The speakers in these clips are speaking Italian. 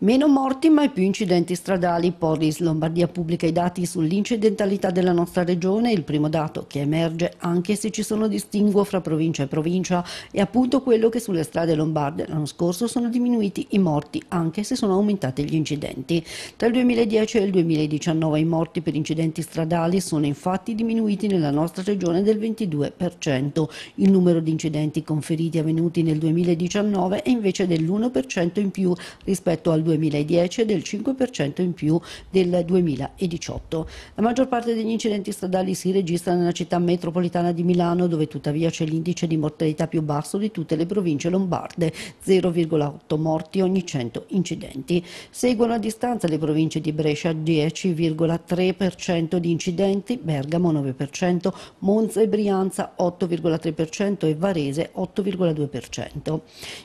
Meno morti ma più incidenti stradali. Polis Lombardia pubblica i dati sull'incidentalità della nostra regione. Il primo dato che emerge, anche se ci sono distinguo fra provincia e provincia, è appunto quello che sulle strade lombarde l'anno scorso sono diminuiti i morti, anche se sono aumentati gli incidenti. Tra il 2010 e il 2019 i morti per incidenti stradali sono infatti diminuiti nella nostra regione del 22%. Il numero di incidenti conferiti avvenuti nel 2019 è invece dell'1% in più rispetto al 2019. 2010 e del 5% in più del 2018. La maggior parte degli incidenti stradali si registra nella città metropolitana di Milano, dove tuttavia c'è l'indice di mortalità più basso di tutte le province lombarde, 0,8 morti ogni 100 incidenti. Seguono a distanza le province di Brescia, 10,3% di incidenti, Bergamo 9%, Monza e Brianza 8,3% e Varese 8,2%.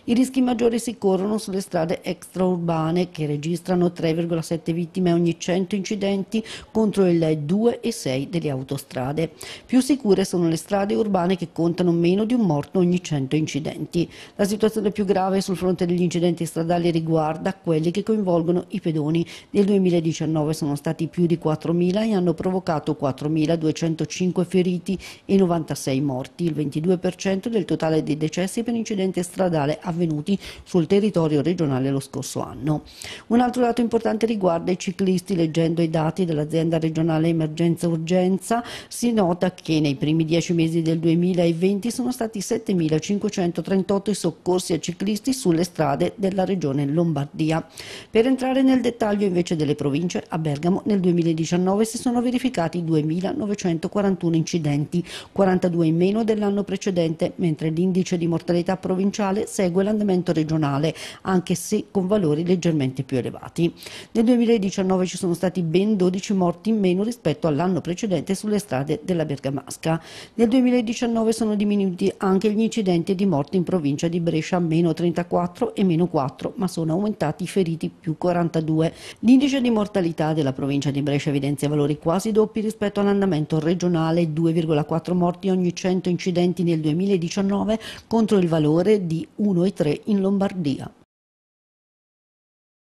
I rischi maggiori si corrono sulle strade extraurbane italiane che registrano 3,7 vittime ogni 100 incidenti contro il 2,6 delle autostrade. Più sicure sono le strade urbane che contano meno di un morto ogni 100 incidenti. La situazione più grave sul fronte degli incidenti stradali riguarda quelli che coinvolgono i pedoni. Nel 2019 sono stati più di 4.000 e hanno provocato 4.205 feriti e 96 morti, il 22% del totale dei decessi per incidente stradale avvenuti sul territorio regionale lo scorso anno. Un altro dato importante riguarda i ciclisti. Leggendo i dati dell'azienda regionale Emergenza Urgenza si nota che nei primi dieci mesi del 2020 sono stati 7.538 i soccorsi a ciclisti sulle strade della regione Lombardia. Per entrare nel dettaglio invece delle province, a Bergamo nel 2019 si sono verificati 2.941 incidenti, 42 in meno dell'anno precedente, mentre l'indice di mortalità provinciale segue l'andamento regionale, anche se con valori leggermente leggermente più elevati. Nel 2019 ci sono stati ben 12 morti in meno rispetto all'anno precedente sulle strade della Bergamasca. Nel 2019 sono diminuiti anche gli incidenti di morte in provincia di Brescia, meno 34 e meno 4, ma sono aumentati i feriti più 42. L'indice di mortalità della provincia di Brescia evidenzia valori quasi doppi rispetto all'andamento regionale, 2,4 morti ogni 100 incidenti nel 2019 contro il valore di 1,3 in Lombardia.